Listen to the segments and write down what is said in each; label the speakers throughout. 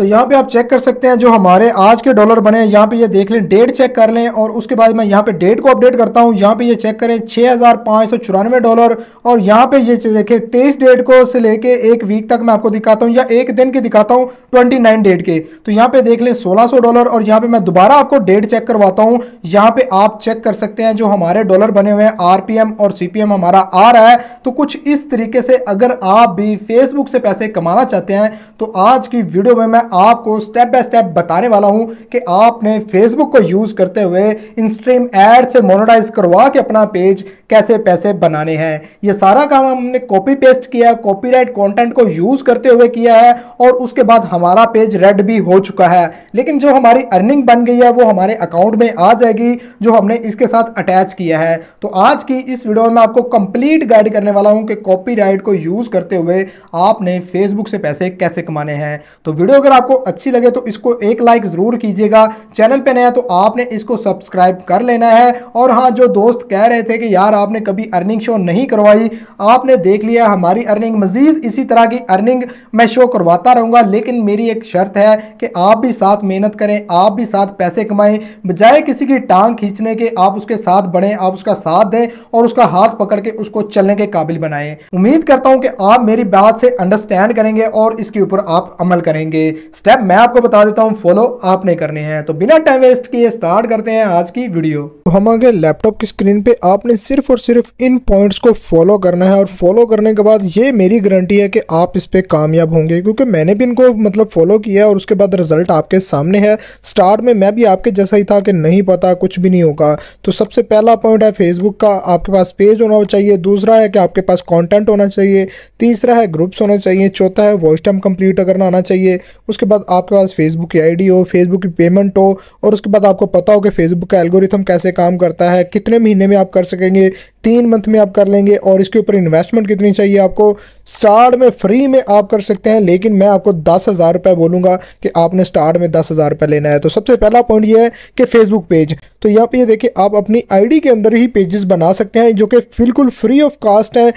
Speaker 1: तो यहाँ पे आप चेक कर सकते हैं जो हमारे आज के डॉलर बने हैं यहाँ पे ये देख लें डेट चेक कर लें और उसके बाद मैं यहाँ पे डेट को अपडेट करता हूँ यहाँ पे ये चेक करें छः हज़ार सौ चौरानवे डॉलर और यहाँ पे ये देखें तेईस डेट को से लेके एक वीक तक मैं आपको दिखाता हूँ या एक दिन के दिखाता हूँ ट्वेंटी नाइन डेट के तो यहाँ पे देख लें सोलह सौ डॉलर और यहाँ पे मैं दोबारा आपको डेट चेक करवाता हूँ यहाँ पे आप चेक कर सकते हैं जो हमारे डॉलर बने हुए हैं आर और सी हमारा आ रहा है तो कुछ इस तरीके से अगर आप भी फेसबुक से पैसे कमाना चाहते हैं तो आज की वीडियो में मैं आपको स्टेप बाय स्टेप बताने वाला हूं कि आपने फेसबुक को यूज़ करते हुए इंस्ट्रीम एड से मोनोटाइज करवा के अपना पेज कैसे पैसे बनाने हैं ये सारा काम हमने कॉपी पेस्ट किया कॉपीराइट कंटेंट को यूज़ करते हुए किया है और उसके बाद हमारा पेज रेड भी हो चुका है लेकिन जो हमारी अर्निंग बन गई है वो हमारे अकाउंट में आ जाएगी जो हमने इसके साथ अटैच किया है तो आज की इस वीडियो में आपको कंप्लीट गाइड करने वाला हूं कि कॉपीराइट को यूज़ करते हुए आपने फेसबुक से पैसे कैसे कमाने हैं तो वीडियो अगर आपको अच्छी लगे तो इसको एक लाइक ज़रूर कीजिएगा चैनल पे नया तो आपने इसको सब्सक्राइब कर लेना है और हाँ जो दोस्त कह रहे थे कि यार आपने कभी अर्निंग शो नहीं करवाई आपने देख लिया हमारी अर्निंग मज़ीद इसी तरह की अर्निंग मैं शो करवाता रहूँगा लेकिन मेरी एक शर्त है कि आप भी साथ मेहनत करें आप भी साथ पैसे कमाएं बजाय किसी की टांग खींचने के आप उसके साथ बढ़ें आप उसका साथ दें और उसका हाथ पकड़ के उसको चलने के काबिल बनाएं उम्मीद करता हूं कि आप मेरी बात से अंडरस्टैंड करेंगे और इसके ऊपर आप अमल करेंगे स्टेप मैं आपको बता देता हूँ फॉलो आपने करने हैं तो बिना टाइम वेस्ट किए स्टार्ट करते हैं आज की वीडियो तो हम आगे लैपटॉप की स्क्रीन पे आपने सिर्फ और सिर्फ इन पॉइंट्स को फॉलो करना है और फॉलो करने के बाद ये मेरी गारंटी है कि आप इस पे कामयाब होंगे क्योंकि मैंने भी इनको मतलब फॉलो किया और उसके बाद रिजल्ट आपके सामने है स्टार्ट में मैं भी आपके जैसा ही था कि नहीं पता कुछ भी नहीं होगा तो सबसे पहला पॉइंट है फेसबुक का आपके पास पेज होना चाहिए दूसरा है कि आपके पास कॉन्टेंट होना चाहिए तीसरा है ग्रुप्स होना चाहिए चौथा है वॉइस टाइम कंप्लीट करना आना चाहिए उसके बाद आपके पास फेसबुक की आईडी हो फेसबुक की पेमेंट हो और उसके बाद आपको पता हो कि फेसबुक का एल्गोरिथम कैसे काम करता है कितने महीने में आप कर सकेंगे तीन मंथ में आप कर लेंगे और इसके ऊपर इन्वेस्टमेंट कितनी चाहिए आपको स्टार्ट में फ्री में आप कर सकते हैं लेकिन मैं आपको दस हज़ार रुपये बोलूँगा कि आपने स्टार्ट में दस हज़ार रुपये लेना है तो सबसे पहला पॉइंट ये है कि फेसबुक पेज तो यहाँ पे ये देखिए आप अपनी आईडी के अंदर ही पेजेस बना सकते हैं जो कि बिल्कुल फ्री ऑफ कास्ट हैं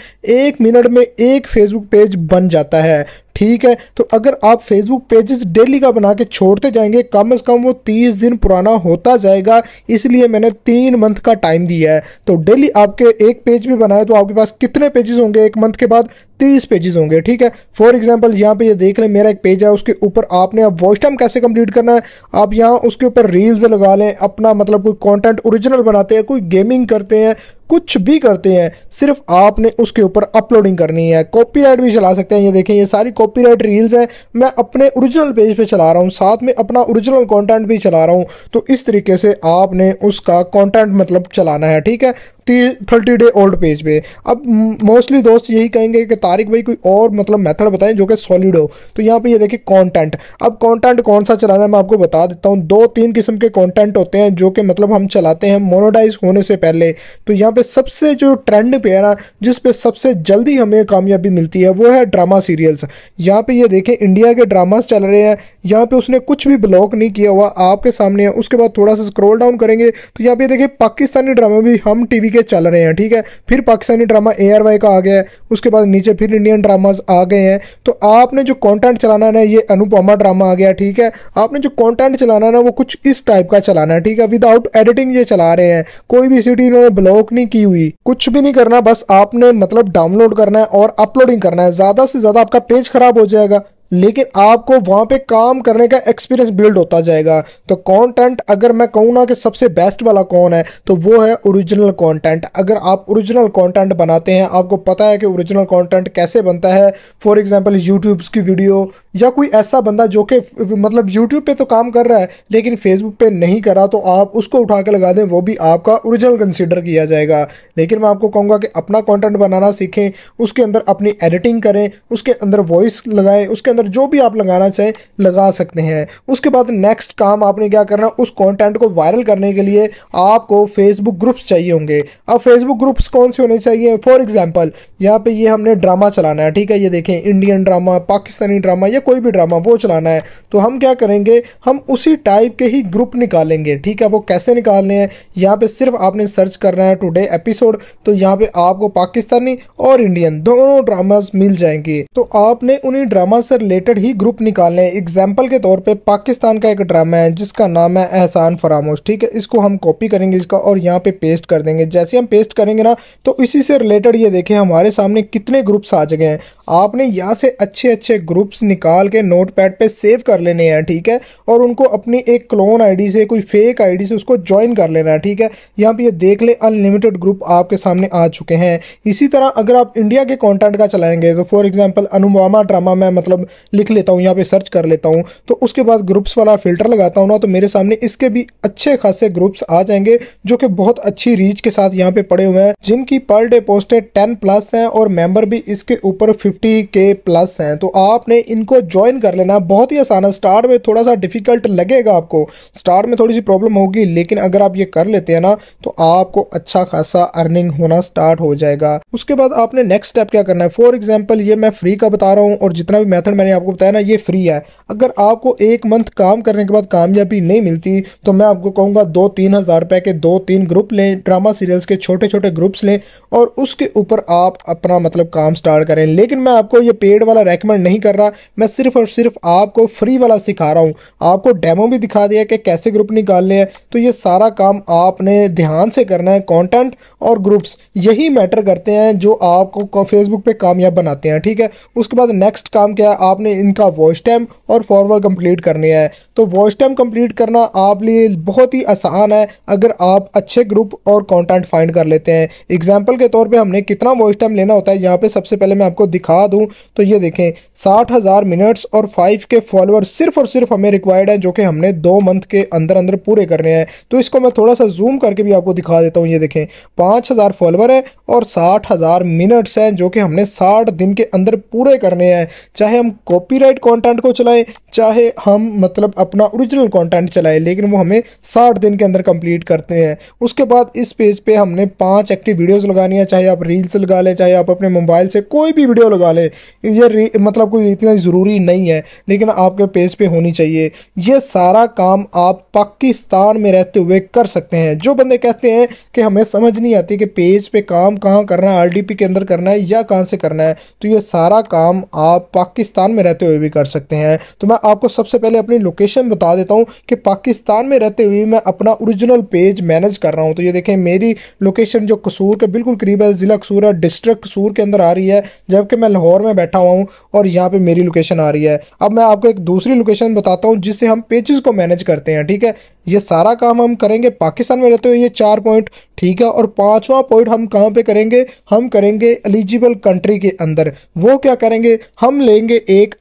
Speaker 1: एक मिनट में एक फेसबुक पेज बन जाता है ठीक है तो अगर आप फेसबुक पेजेस डेली का बना के छोड़ते जाएंगे कम से कम वो तीस दिन पुराना होता जाएगा इसलिए मैंने तीन मंथ का टाइम दिया है तो डेली आपके एक पेज भी बनाए तो आपके पास कितने पेजेस होंगे एक मंथ के बाद तीस पेजेस होंगे ठीक है फॉर एग्जाम्पल यहाँ पे ये देख हैं मेरा एक पेज है उसके ऊपर आपने अब वॉइस टाइम कैसे कंप्लीट करना है आप यहाँ उसके ऊपर रील्स लगा लें अपना मतलब कोई कंटेंट ओरिजिनल बनाते हैं कोई गेमिंग करते हैं कुछ भी करते हैं सिर्फ आपने उसके ऊपर अपलोडिंग करनी है कॉपीराइट भी चला सकते हैं ये देखें ये सारी कॉपीराइट रील्स हैं मैं अपने ओरिजिनल पेज पे चला रहा हूँ साथ में अपना ओरिजिनल कंटेंट भी चला रहा हूँ तो इस तरीके से आपने उसका कंटेंट मतलब चलाना है ठीक है थर्टी डे ओल्ड पेज पे अब मोस्टली दोस्त यही कहेंगे कि तारिक भाई कोई और मतलब मेथड बताएं जो कि सॉलिड हो तो यहाँ पे ये देखिए कंटेंट अब कंटेंट कौन सा चलाना है मैं आपको बता देता हूँ दो तीन किस्म के कंटेंट होते हैं जो कि मतलब हम चलाते हैं मोनोडाइज होने से पहले तो यहाँ पे सबसे जो ट्रेंड पे है ना जिस पर सबसे जल्दी हमें कामयाबी मिलती है वो है ड्रामा सीरियल्स यहाँ पर ये देखें इंडिया के ड्रामास चल रहे हैं यहाँ पे उसने कुछ भी ब्लॉक नहीं किया हुआ आपके सामने है उसके बाद थोड़ा सा स्क्रॉल डाउन करेंगे तो यहाँ पे देखिए पाकिस्तानी ड्रामा भी हम टीवी के चल रहे हैं ठीक है फिर पाकिस्तानी ड्रामा ए का आ गया है उसके बाद नीचे फिर इंडियन ड्रामाज आ गए हैं तो आपने जो कॉन्टेंट चलाना है ना ये अनुपमा ड्रामा आ गया ठीक है आपने जो कॉन्टेंट चलाना है ना वो कुछ इस टाइप का चलाना है ठीक है विदाउट एडिटिंग ये चला रहे हैं कोई भी सिटी इन्होंने ब्लॉक नहीं की हुई कुछ भी नहीं करना बस आपने मतलब डाउनलोड करना है और अपलोडिंग करना है ज़्यादा से ज़्यादा आपका पेज खराब हो जाएगा लेकिन आपको वहां पे काम करने का एक्सपीरियंस बिल्ड होता जाएगा तो कंटेंट अगर मैं कहूँ ना कि सबसे बेस्ट वाला कौन है तो वो है ओरिजिनल कंटेंट अगर आप ओरिजिनल कंटेंट बनाते हैं आपको पता है कि ओरिजिनल कंटेंट कैसे बनता है फॉर एग्जांपल यूट्यूब्स की वीडियो या कोई ऐसा बंदा जो कि मतलब यूट्यूब पर तो काम कर रहा है लेकिन फेसबुक पर नहीं करा तो आप उसको उठा के लगा दें वो भी आपका ओरिजिनल कंसिडर किया जाएगा लेकिन मैं आपको कहूँगा कि अपना कॉन्टेंट बनाना सीखें उसके अंदर अपनी एडिटिंग करें उसके अंदर वॉइस लगाएं उसके अंदर अंदर जो भी आप लगाना चाहें लगा सकते हैं उसके बाद नेक्स्ट काम आपने क्या करना उस कॉन्टेंट को वायरल करने के लिए आपको फेसबुक ग्रुप्स चाहिए होंगे अब फेसबुक ग्रुप्स कौन से होने चाहिए फॉर एग्जाम्पल यहाँ पे ये हमने ड्रामा चलाना है ठीक है ये देखें इंडियन ड्रामा पाकिस्तानी ड्रामा या कोई भी ड्रामा वो चलाना है तो हम क्या करेंगे हम उसी टाइप के ही ग्रुप निकालेंगे ठीक है वो कैसे निकालने हैं यहाँ पे सिर्फ आपने सर्च करना है टुडे एपिसोड तो यहाँ पे आपको पाकिस्तानी और इंडियन दोनों ड्रामाज मिल जाएंगे तो आपने उन्हीं ड्रामा से रिलेटेड ही ग्रुप निकाल लें एग्जाम्पल के तौर पे पाकिस्तान का एक ड्रामा है जिसका नाम है एहसान फरामोश ठीक है इसको हम कॉपी करेंगे इसका और यहाँ पे पेस्ट कर देंगे जैसे हम पेस्ट करेंगे ना तो इसी से रिलेटेड ये देखें हमारे सामने कितने ग्रुप्स आ चुके हैं आपने यहाँ से अच्छे अच्छे ग्रुप्स निकाल के नोट पैड पर सेव कर लेने हैं ठीक है और उनको अपनी एक क्लोन आई से कोई फेक आई से उसको ज्वाइन कर लेना है ठीक है यहाँ पर ये देख लें अनलिमिटेड ग्रुप आपके सामने आ चुके हैं इसी तरह अगर आप इंडिया के कॉन्टेंट का चलाएंगे तो फॉर एग्जाम्पल अनुवामा ड्रामा में मतलब लिख लेता हूँ यहाँ पे सर्च कर लेता हूँ तो उसके बाद ग्रुप्स वाला फिल्टर लगाता हूँ ना तो मेरे सामने इसके भी अच्छे खासे ग्रुप्स आ जाएंगे जो कि बहुत अच्छी रीच के साथ यहाँ पे पड़े हुए हैं जिनकी पर डे पोस्टें टेन प्लस हैं और मेम्बर भी इसके ऊपर फिफ्टी के प्लस हैं तो आपने इनको ज्वाइन कर लेना बहुत ही आसान है स्टार्ट में थोड़ा सा डिफिकल्ट लगेगा आपको स्टार्ट में थोड़ी सी प्रॉब्लम होगी लेकिन अगर आप ये कर लेते हैं ना तो आपको अच्छा खासा अर्निंग होना स्टार्ट हो जाएगा उसके बाद आपने नेक्स्ट स्टेप क्या करना है फॉर एग्जाम्पल ये मैं फ्री का बता रहा हूँ और जितना भी मैथड मैंने आपको बताया ना ये फ्री है अगर आपको एक मंथ काम करने के बाद कामयाबी नहीं मिलती तो मैं आपको कहूँगा दो तीन हज़ार रुपये के दो तीन ग्रुप लें ड्रामा सीरियल्स के छोटे छोटे ग्रुप्स लें और उसके ऊपर आप अपना मतलब काम स्टार्ट करें लेकिन मैं आपको ये पेड वाला रेकमेंड नहीं कर रहा मैं सिर्फ और सिर्फ आपको फ्री वाला सिखा रहा हूँ आपको डेमो भी दिखा दिया कि कैसे ग्रुप निकालने हैं तो ये सारा काम आपने ध्यान से करना है कॉन्टेंट और ग्रुप्स यही मैटर करते हैं जो आपको फेसबुक पर कामयाब बनाते हैं ठीक है उसके बाद नेक्स्ट काम क्या है आप आपने इनका वॉइस टाइम और फॉर्मल कंप्लीट करने हैं तो वॉइस टाइम कंप्लीट करना आप लिए बहुत ही आसान है अगर आप अच्छे ग्रुप और कंटेंट फाइंड कर लेते हैं एग्जांपल के तौर पे हमने कितना वॉइस टाइम लेना होता है यहाँ पे सबसे पहले मैं आपको दिखा दूँ तो ये देखें साठ हज़ार मिनट्स और फाइव के फॉलोअर सिर्फ और सिर्फ हमें रिक्वायर्ड है जो कि हमने दो मंथ के अंदर अंदर पूरे करने हैं तो इसको मैं थोड़ा सा जूम करके भी आपको दिखा देता हूँ ये देखें पाँच हज़ार फॉलोअर है और साठ हज़ार मिनट्स हैं जो कि हमने साठ दिन के अंदर पूरे करने हैं चाहे हम कॉपीराइट कंटेंट को चलाएं चाहे हम मतलब अपना ओरिजिनल कंटेंट चलाएं लेकिन वो हमें साठ दिन के अंदर कंप्लीट करते हैं उसके बाद इस पेज पे हमने पांच एक्टिव वीडियोस लगानी है चाहे आप रील्स लगा लें चाहे आप अपने मोबाइल से कोई भी वीडियो लगा लें ये मतलब कोई इतना ज़रूरी नहीं है लेकिन आपके पेज पर होनी चाहिए यह सारा काम आप पाकिस्तान में रहते हुए कर सकते हैं जो बंदे कहते हैं कि हमें समझ नहीं आती कि पेज पर काम कहाँ करना है आर के अंदर करना है या कहाँ से करना है तो ये सारा काम आप पाकिस्तान में रहते हुए भी कर सकते हैं तो मैं आपको सबसे पहले अपनी लोकेशन बता देता हूँ कि पाकिस्तान में रहते हुए मैं अपना ओरिजिनल पेज मैनेज कर रहा हूँ तो ये देखें मेरी लोकेशन जो कसूर के बिल्कुल करीब है ज़िला कसूर है डिस्ट्रिक्ट कसूर के अंदर आ रही है जबकि मैं लाहौर में बैठा हुआ हूँ और यहाँ पर मेरी लोकेशन आ रही है अब मैं आपको एक दूसरी लोकेशन बताता हूँ जिससे हम पेजेस को मैनेज करते हैं ठीक है ये सारा काम हम करेंगे पाकिस्तान में रहते हुए ये चार पॉइंट ठीक है और पांचवा पॉइंट हम कहाँ पे करेंगे हम करेंगे एलिजिबल कंट्री के अंदर वो क्या करेंगे हम लेंगे ए एक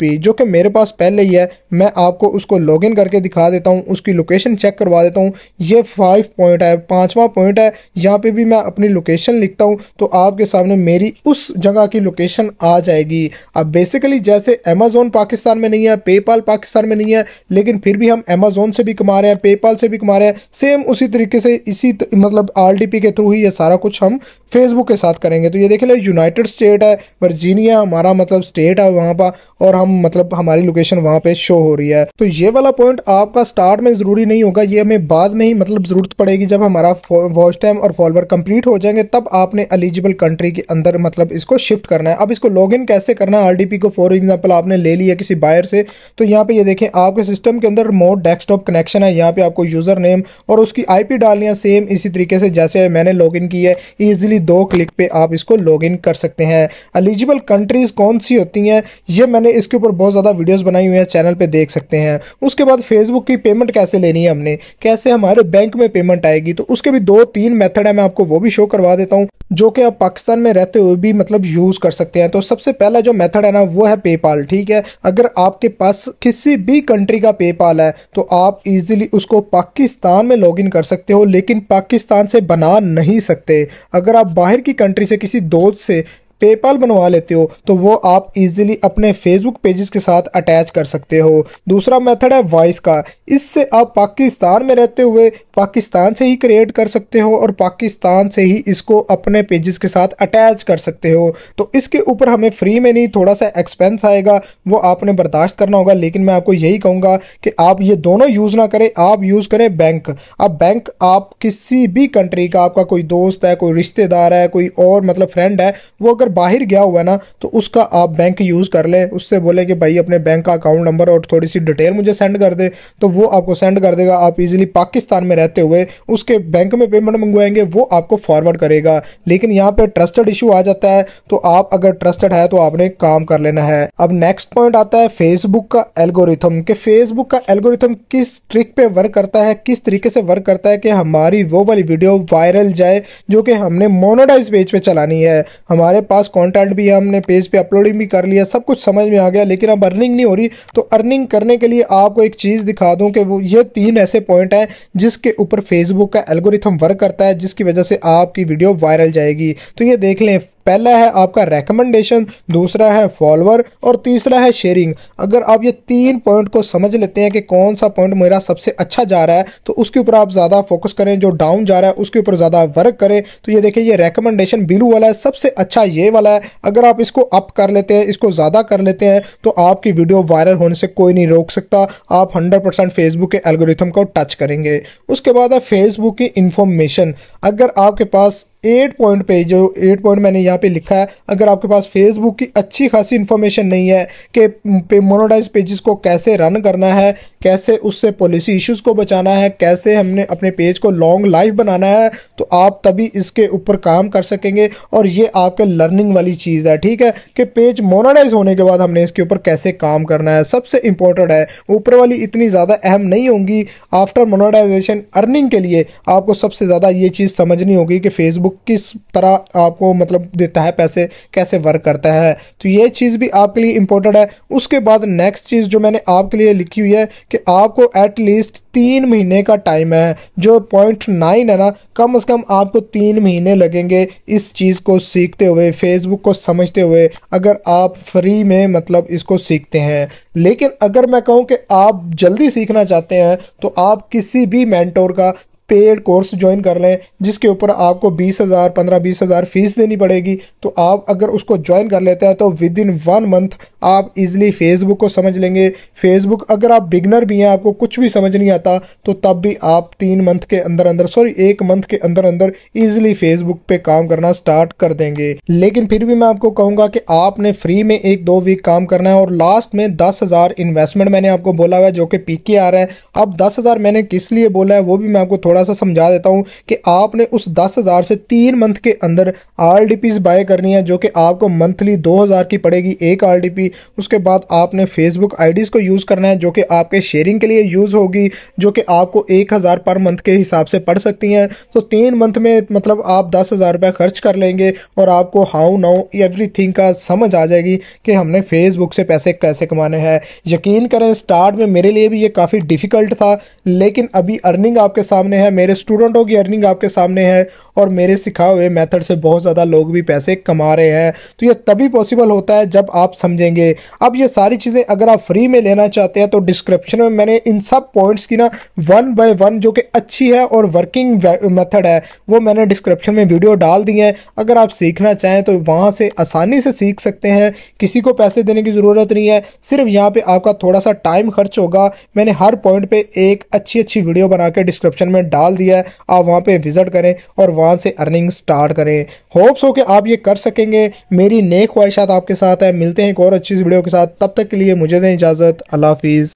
Speaker 1: पी जो कि मेरे पास पहले ही है मैं आपको उसको लॉगिन करके दिखा देता हूँ उसकी लोकेशन चेक करवा देता हूँ ये फाइव पॉइंट है पाँचवा पॉइंट है यहाँ पे भी मैं अपनी लोकेशन लिखता हूँ तो आपके सामने मेरी उस जगह की लोकेशन आ जाएगी अब बेसिकली जैसे अमेजोन पाकिस्तान में नहीं है पेपाल पाकिस्तान में नहीं है लेकिन फिर भी हम अमेजोन से भी कमा रहे हैं पेपाल से भी कमा रहे हैं सेम उसी तरीके से इसी त, मतलब आर के थ्रू ही ये सारा कुछ हम फेसबुक के साथ करेंगे तो ये देख लो यूनाइटेड स्टेट है वर्जीनिया हमारा मतलब स्टेट है वहाँ पर का और हम मतलब हमारी लोकेशन वहां पे शो हो रही है तो ये वाला पॉइंट आपका स्टार्ट में ज़रूरी नहीं होगा ये हमें बाद में ही मतलब ज़रूरत पड़ेगी जब हमारा वॉच टाइम और फॉलोअर कंप्लीट हो जाएंगे तब आपने एलिजिबल कंट्री के अंदर मतलब इसको शिफ्ट करना है अब इसको लॉग कैसे करना है आरडीपी को फॉर एग्जाम्पल आपने ले लिया किसी बायर से तो यहाँ पे ये देखें आपके सिस्टम के अंदर मोड डेस्कटॉप कनेक्शन है यहाँ पे आपको यूज़र नेम और उसकी आईपी डालनी है सेम इसी तरीके से जैसे मैंने लॉग इन की है इजिली दो क्लिक पे आप इसको लॉग इन कर सकते हैं एलिजिबल कंट्रीज़ कौन सी होती हैं ये मैंने इसके ऊपर बहुत ज़्यादा वीडियोस बनाई हुई हैं चैनल पे देख सकते हैं उसके बाद फेसबुक की पेमेंट कैसे लेनी है हमने कैसे हमारे बैंक में पेमेंट आएगी तो उसके भी दो तीन मेथड है मैं आपको वो भी शो करवा देता हूँ जो कि आप पाकिस्तान में रहते हुए भी मतलब यूज़ कर सकते हैं तो सबसे पहला जो मेथड है ना वो है पेपाल ठीक है अगर आपके पास किसी भी कंट्री का पेपाल है तो आप इजीली उसको पाकिस्तान में लॉगिन कर सकते हो लेकिन पाकिस्तान से बना नहीं सकते अगर आप बाहर की कंट्री से किसी दोस्त से पेपाल बनवा लेते हो तो वो आप इजीली अपने फेसबुक पेजेस के साथ अटैच कर सकते हो दूसरा मेथड है वॉइस का इससे आप पाकिस्तान में रहते हुए पाकिस्तान से ही क्रिएट कर सकते हो और पाकिस्तान से ही इसको अपने पेजेस के साथ अटैच कर सकते हो तो इसके ऊपर हमें फ्री में नहीं थोड़ा सा एक्सपेंस आएगा वो आपने बर्दाश्त करना होगा लेकिन मैं आपको यही कहूँगा कि आप ये दोनों यूज़ ना करें आप यूज़ करें बैंक अब बैंक आप किसी भी कंट्री का आपका कोई दोस्त है कोई रिश्तेदार है कोई और मतलब फ्रेंड है वो अगर बाहर गया हुआ है ना तो उसका आप बैंक यूज़ कर लें उससे बोले कि भाई अपने बैंक का अकाउंट नंबर और थोड़ी सी डिटेल मुझे सेंड कर दे तो वो आपको सेंड कर देगा आप इजीली पाकिस्तान में रहते हुए उसके बैंक में पेमेंट मंगवाएंगे वो आपको फॉरवर्ड करेगा लेकिन यहाँ पर ट्रस्टेड इशू आ जाता है तो आप अगर ट्रस्टेड है तो आपने काम कर लेना है अब नेक्स्ट पॉइंट आता है फेसबुक का एल्गोरिथम कि फेसबुक का एल्गोरिथम किस ट्रिक पे वर्क करता है किस तरीके से वर्क करता है कि हमारी वो वाली वीडियो वायरल जाए जो कि हमने मोनोडाइज पेज पे चलानी है हमारे पास कॉन्टैक्ट भी है हमने पेज पे अपलोडिंग भी कर लिया सब कुछ समझ में आ गया लेकिन अब अर्निंग नहीं हो रही तो अर्निंग करने के लिए आपको एक चीज़ दिखा दूँ कि वो ये तीन ऐसे पॉइंट हैं जिसके ऊपर फेसबुक का एल्गोरिथम वर्क करता है जिसकी वजह से आपकी वीडियो वायरल जाएगी तो ये देख लें पहला है आपका रेकमेंडेशन दूसरा है फॉलोअर और तीसरा है शेयरिंग अगर आप ये तीन पॉइंट को समझ लेते हैं कि कौन सा पॉइंट मेरा सबसे अच्छा जा रहा है तो उसके ऊपर आप ज़्यादा फोकस करें जो डाउन जा रहा है उसके ऊपर ज़्यादा वर्क करें तो ये देखिए ये रेकमेंडेशन ब्लू वाला है सबसे अच्छा ये वाला है अगर आप इसको अप कर लेते हैं इसको ज़्यादा कर लेते हैं तो आपकी वीडियो वायरल होने से कोई नहीं रोक सकता आप हंड्रेड फेसबुक के एल्गोरिथम को टच करेंगे उसके बाद है फेसबुक की इन्फॉर्मेशन अगर आपके पास एट पॉइंट पे जो एट पॉइंट मैंने यहाँ पे लिखा है अगर आपके पास फेसबुक की अच्छी खासी इन्फॉर्मेशन नहीं है कि पे मोनोडाइज पेजेस को कैसे रन करना है कैसे उससे पॉलिसी इश्यूज़ को बचाना है कैसे हमने अपने पेज को लॉन्ग लाइफ बनाना है तो आप तभी इसके ऊपर काम कर सकेंगे और ये आपके लर्निंग वाली चीज़ है ठीक है कि पेज मोनोडाइज होने के बाद हमने इसके ऊपर कैसे काम करना है सबसे इंपॉर्टेंट है ऊपर वाली इतनी ज़्यादा अहम नहीं होंगी आफ्टर मोनोडाइजेशन अर्निंग के लिए आपको सबसे ज़्यादा ये चीज़ समझनी होगी कि फेसबुक किस तरह आपको मतलब देता है पैसे कैसे वर्क करता है तो ये चीज़ भी आपके लिए इंपॉर्टेंट है उसके बाद नेक्स्ट चीज़ जो मैंने आपके लिए लिखी हुई है कि आपको एटलीस्ट तीन महीने का टाइम है जो पॉइंट नाइन है ना कम से कम आपको तीन महीने लगेंगे इस चीज़ को सीखते हुए फेसबुक को समझते हुए अगर आप फ्री में मतलब इसको सीखते हैं लेकिन अगर मैं कहूँ कि आप जल्दी सीखना चाहते हैं तो आप किसी भी मैंटोर का पेड कोर्स ज्वाइन कर लें जिसके ऊपर आपको बीस हज़ार पंद्रह बीस हज़ार फीस देनी पड़ेगी तो आप अगर उसको ज्वाइन कर लेते हैं तो विद इन वन मंथ आप इजीली फेसबुक को समझ लेंगे फेसबुक अगर आप बिगनर भी हैं आपको कुछ भी समझ नहीं आता तो तब भी आप तीन मंथ के अंदर अंदर सॉरी एक मंथ के अंदर अंदर ईजिली फेसबुक पे काम करना स्टार्ट कर देंगे लेकिन फिर भी मैं आपको कहूँगा कि आपने फ्री में एक दो वीक काम करना है और लास्ट में दस हज़ार इन्वेस्टमेंट मैंने आपको बोला हुआ है जो कि पी के आ रहा है अब दस हज़ार मैंने किस लिए बोला है वो भी मैं आपको थोड़ा सा समझा देता हूँ कि आपने उस दस हज़ार से तीन मंथ के अंदर आर डी पीज़ बाय करनी है जो कि आपको मंथली दो हज़ार की पड़ेगी एक आर डी पी उसके बाद आपने फेसबुक आई डीज़ को यूज़ करना है जो कि आपके शेयरिंग के लिए यूज़ होगी जो कि आपको एक हज़ार पर मंथ के हिसाब से पड़ सकती हैं तो तीन मंथ में मतलब आप दस हज़ार रुपये खर्च कर लेंगे और आपको हाउ नाउ एवरी थिंग का समझ आ जाएगी कि हमने फेसबुक से पैसे कैसे कमाने हैं यकीन करें स्टार्ट में मेरे लिए भी ये काफ़ी डिफ़िकल्ट था लेकिन अभी अर्निंग आपके सामने हैं मेरे स्टूडेंटों की अर्निंग आपके सामने है और मेरे सिखाए हुए मेथड से बहुत ज़्यादा लोग भी पैसे कमा रहे हैं तो ये तभी पॉसिबल होता है जब आप समझेंगे अब ये सारी चीज़ें अगर आप फ्री में लेना चाहते हैं तो डिस्क्रिप्शन में मैंने इन सब पॉइंट्स की ना वन बाय वन जो कि अच्छी है और वर्किंग मेथड है वो मैंने डिस्क्रिप्शन में वीडियो डाल दी है अगर आप सीखना चाहें तो वहाँ से आसानी से सीख सकते हैं किसी को पैसे देने की ज़रूरत नहीं है सिर्फ यहाँ पर आपका थोड़ा सा टाइम खर्च होगा मैंने हर पॉइंट पर एक अच्छी अच्छी वीडियो बना के डिस्क्रिप्शन में डाल दिया है आप वहाँ पे विजिट करें और वहाँ से अर्निंग स्टार्ट करें होप्स हो कि आप ये कर सकेंगे मेरी नेक ख्वाहिशात आपके साथ है मिलते हैं एक और अच्छी वीडियो के साथ तब तक के लिए मुझे दें इजाज़त अल्लाह हाफिज़